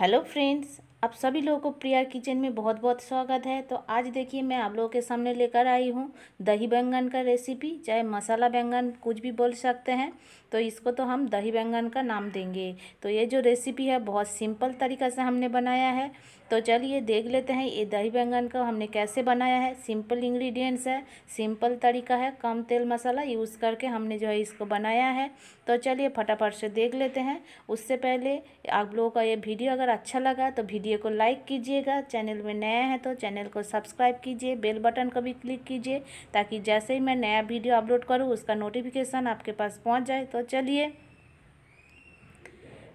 hello friends आप सभी लोगों को प्रिया किचन में बहुत बहुत स्वागत है तो आज देखिए मैं आप लोगों के सामने लेकर आई हूँ दही बैंगन का रेसिपी चाहे मसाला बैंगन कुछ भी बोल सकते हैं तो इसको तो हम दही बैंगन का नाम देंगे तो ये जो रेसिपी है बहुत सिंपल तरीका से हमने बनाया है तो चलिए देख लेते हैं ये दही बैंगन का हमने कैसे बनाया है सिंपल इंग्रेडिएंट्स है सिंपल तरीका है कम तेल मसाला यूज़ करके हमने जो है इसको बनाया है तो चलिए फटाफट से देख लेते हैं उससे पहले आप लोगों का ये वीडियो अगर अच्छा लगा तो वीडियो को लाइक कीजिएगा चैनल में नया है तो चैनल को सब्सक्राइब कीजिए बेल बटन को भी क्लिक कीजिए ताकि जैसे ही मैं नया वीडियो अपलोड करूँ उसका नोटिफिकेशन आपके पास पहुँच जाए तो तो चलिए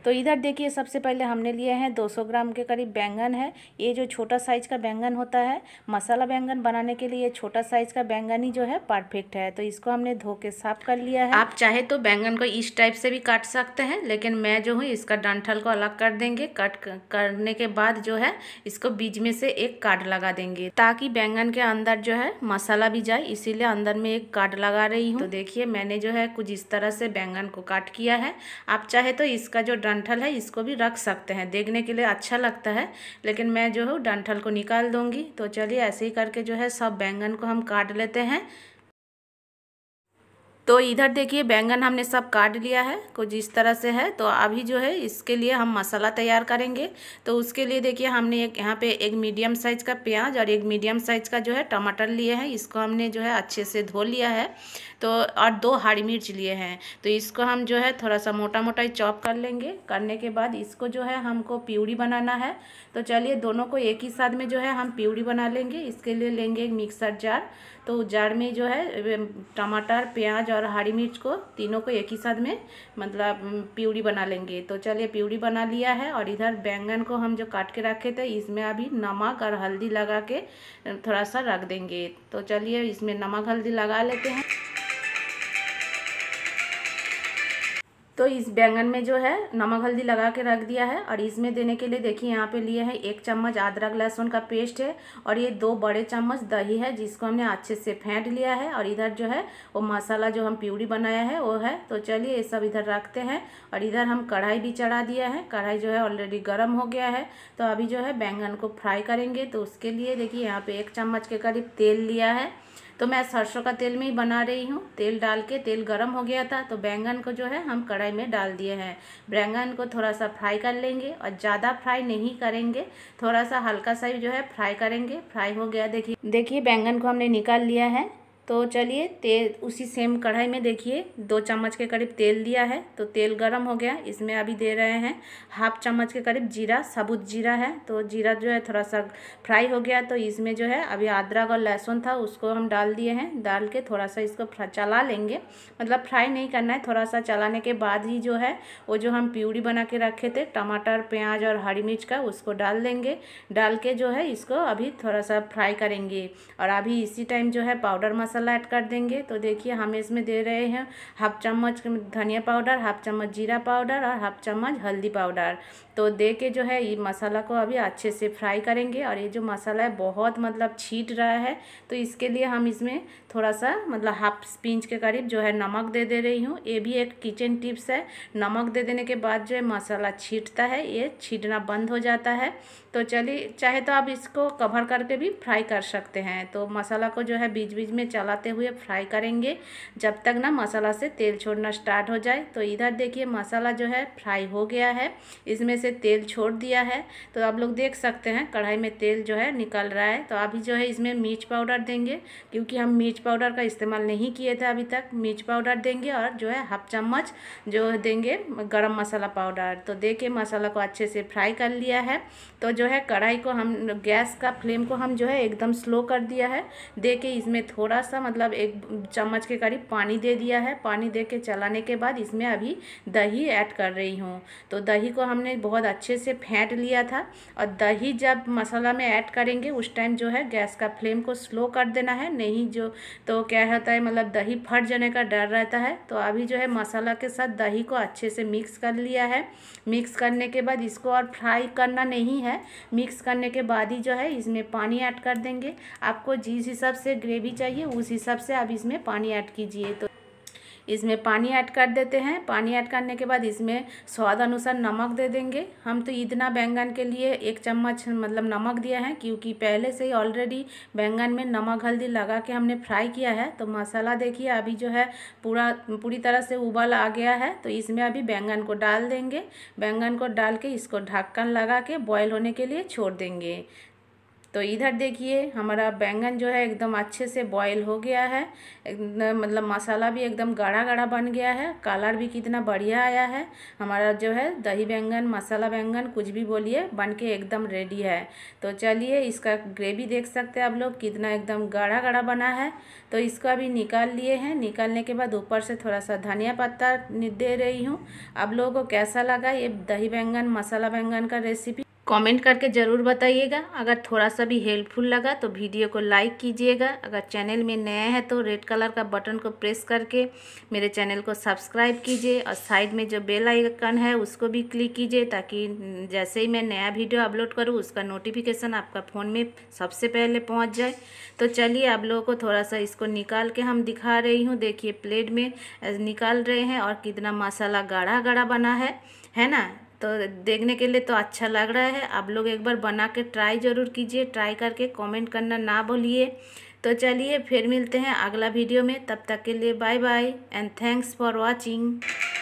तो इधर देखिए सबसे पहले हमने लिए हैं 200 ग्राम के करीब बैंगन है ये जो छोटा साइज़ का बैंगन होता है मसाला बैंगन बनाने के लिए छोटा साइज़ का बैंगन ही जो है परफेक्ट है तो इसको हमने धो के साफ कर लिया है आप चाहे तो बैंगन को इस टाइप से भी काट सकते हैं लेकिन मैं जो हूँ इसका डंठल को अलग कर देंगे कट करने के बाद जो है इसको बीज में से एक काट लगा देंगे ताकि बैंगन के अंदर जो है मसाला भी जाए इसीलिए अंदर में एक काट लगा रही हूँ तो देखिए मैंने जो है कुछ इस तरह से बैंगन को काट किया है आप चाहे तो इसका जो डांट डंठल है इसको भी रख सकते हैं देखने के लिए अच्छा लगता है लेकिन मैं जो हूँ डंठल को निकाल दूँगी तो चलिए ऐसे ही करके जो है सब बैंगन को हम काट लेते हैं तो इधर देखिए बैंगन हमने सब काट लिया है कुछ इस तरह से है तो अभी जो है इसके लिए हम मसाला तैयार करेंगे तो उसके लिए देखिए हमने एक यहाँ पे एक मीडियम साइज़ का प्याज और एक मीडियम साइज़ का जो है टमाटर लिए हैं इसको हमने जो है अच्छे से धो लिया है तो और दो हरी मिर्च लिए हैं तो इसको हम जो है थोड़ा सा मोटा मोटा चॉप कर लेंगे करने के बाद इसको जो है हमको प्यूरी बनाना है तो चलिए दोनों को एक ही साथ में जो है हम प्यूरी बना लेंगे इसके लिए लेंगे एक मिक्सर जार तो जार में जो है टमाटर प्याज और और हरी मिर्च को तीनों को एक ही साथ में मतलब प्यूरी बना लेंगे तो चलिए प्यूरी बना लिया है और इधर बैंगन को हम जो काट के रखे थे इसमें अभी नमक और हल्दी लगा के थोड़ा सा रख देंगे तो चलिए इसमें नमक हल्दी लगा लेते हैं तो इस बैंगन में जो है नमक हल्दी लगा के रख दिया है और इसमें देने के लिए देखिए यहाँ पे लिए है एक चम्मच अदरक लहसुन का पेस्ट है और ये दो बड़े चम्मच दही है जिसको हमने अच्छे से फेंट लिया है और इधर जो है वो मसाला जो हम प्यूरी बनाया है वो है तो चलिए ये सब इधर रखते हैं और इधर हम कढ़ाई भी चढ़ा दिया है कढ़ाई जो है ऑलरेडी गर्म हो गया है तो अभी जो है बैंगन को फ्राई करेंगे तो उसके लिए देखिए यहाँ पर एक चम्मच के करीब तेल लिया है तो मैं सरसों का तेल में ही बना रही हूँ तेल डाल के तेल गर्म हो गया था तो बैंगन को जो है हम कढ़ाई में डाल दिए हैं बैंगन को थोड़ा सा फ्राई कर लेंगे और ज़्यादा फ्राई नहीं करेंगे थोड़ा सा हल्का सा ही जो है फ्राई करेंगे फ्राई हो गया देखिए देखिए बैंगन को हमने निकाल लिया है तो चलिए तेल उसी सेम कढ़ाई में देखिए दो चम्मच के करीब तेल दिया है तो तेल गरम हो गया इसमें अभी दे रहे हैं हाफ चम्मच के करीब जीरा साबुत जीरा है तो जीरा जो है थोड़ा सा फ्राई हो गया तो इसमें जो है अभी अदरक और लहसुन था उसको हम डाल दिए हैं डाल के थोड़ा सा इसको चला लेंगे मतलब फ्राई नहीं करना है थोड़ा सा चलाने के बाद ही जो है वो जो हम प्यूरी बना के रखे थे टमाटर प्याज और हरी मिर्च का उसको डाल देंगे डाल के जो है इसको अभी थोड़ा सा फ्राई करेंगे और अभी इसी टाइम जो है पाउडर मसाला मसाला ऐड कर देंगे तो देखिए हम इसमें दे रहे हैं हाफ चम्मच धनिया पाउडर हाफ चम्मच जीरा पाउडर और हाफ चम्मच हल्दी पाउडर तो दे के जो है ये मसाला को अभी अच्छे से फ्राई करेंगे और ये जो मसाला है बहुत मतलब छीट रहा है तो इसके लिए हम इसमें थोड़ा सा मतलब हाफ स्पिंच के करीब जो है नमक दे दे रही हूँ ये भी एक किचन टिप्स है नमक दे देने के बाद जो है मसाला छीटता है ये छीटना बंद हो जाता है तो चलिए चाहे तो आप इसको कवर करके भी फ्राई कर सकते हैं तो मसाला को जो है बीच बीच में चला चलाते हुए फ्राई करेंगे जब तक ना मसाला से तेल छोड़ना स्टार्ट हो जाए तो इधर देखिए मसाला जो है फ्राई हो गया है इसमें से तेल छोड़ दिया है तो आप लोग देख सकते हैं कढ़ाई में तेल जो है निकल रहा है तो अभी जो है इसमें मिर्च पाउडर देंगे क्योंकि हम मिर्च पाउडर का इस्तेमाल नहीं किए थे अभी तक मिर्च पाउडर देंगे और जो है हाफ चम्मच जो देंगे गर्म मसाला पाउडर तो दे के मसाला को अच्छे से फ्राई कर लिया है तो जो है कढ़ाई को हम गैस का फ्लेम को हम जो है एकदम स्लो कर दिया है दे के इसमें थोड़ा सा मतलब एक चम्मच के करीब पानी दे दिया है पानी दे के चलाने के बाद इसमें अभी दही ऐड कर रही हूँ तो दही को हमने बहुत अच्छे से फेंट लिया था और दही जब मसाला में ऐड करेंगे उस टाइम जो है गैस का फ्लेम को स्लो कर देना है नहीं जो तो क्या होता है मतलब दही फट जाने का डर रहता है तो अभी जो है मसाला के साथ दही को अच्छे से मिक्स कर लिया है मिक्स करने के बाद इसको और फ्राई करना नहीं है मिक्स करने के बाद ही जो है इसमें पानी ऐड कर देंगे आपको जिस हिसाब से ग्रेवी चाहिए उस हिसाब से आप इसमें पानी ऐड कीजिए तो इसमें पानी ऐड कर देते हैं पानी ऐड करने के बाद इसमें स्वाद अनुसार नमक दे देंगे हम तो इतना बैंगन के लिए एक चम्मच मतलब नमक दिया है क्योंकि पहले से ही ऑलरेडी बैंगन में नमक हल्दी लगा के हमने फ्राई किया है तो मसाला देखिए अभी जो है पूरा पूरी तरह से उबाल आ गया है तो इसमें अभी बैंगन को डाल देंगे बैंगन को डाल के इसको ढक्कन लगा के बॉयल होने के लिए छोड़ देंगे तो इधर देखिए हमारा बैंगन जो है एकदम अच्छे से बॉयल हो गया है मतलब मसाला भी एकदम गाढ़ा गाढ़ा बन गया है कलर भी कितना बढ़िया आया है हमारा जो है दही बैंगन मसाला बैंगन कुछ भी बोलिए बन के एकदम रेडी है तो चलिए इसका ग्रेवी देख सकते हैं आप लोग कितना एकदम गाढ़ा गाढ़ा बना है तो इसको अभी निकाल लिए हैं निकालने के बाद ऊपर से थोड़ा सा धनिया पत्ता दे रही हूँ आप लोगों को कैसा लगा ये दही बैंगन मसाला बैंगन का रेसिपी कमेंट करके ज़रूर बताइएगा अगर थोड़ा सा भी हेल्पफुल लगा तो वीडियो को लाइक कीजिएगा अगर चैनल में नया है तो रेड कलर का बटन को प्रेस करके मेरे चैनल को सब्सक्राइब कीजिए और साइड में जो बेल आइकन है उसको भी क्लिक कीजिए ताकि जैसे ही मैं नया वीडियो अपलोड करूँ उसका नोटिफिकेशन आपका फ़ोन में सबसे पहले पहुँच जाए तो चलिए आप लोगों को थोड़ा सा इसको निकाल के हम दिखा रही हूँ देखिए प्लेट में निकाल रहे हैं और कितना मसाला गाढ़ा गाढ़ा बना है है ना तो देखने के लिए तो अच्छा लग रहा है आप लोग एक बार बना के ट्राई ज़रूर कीजिए ट्राई करके कमेंट करना ना भूलिए तो चलिए फिर मिलते हैं अगला वीडियो में तब तक के लिए bye bye and thanks for watching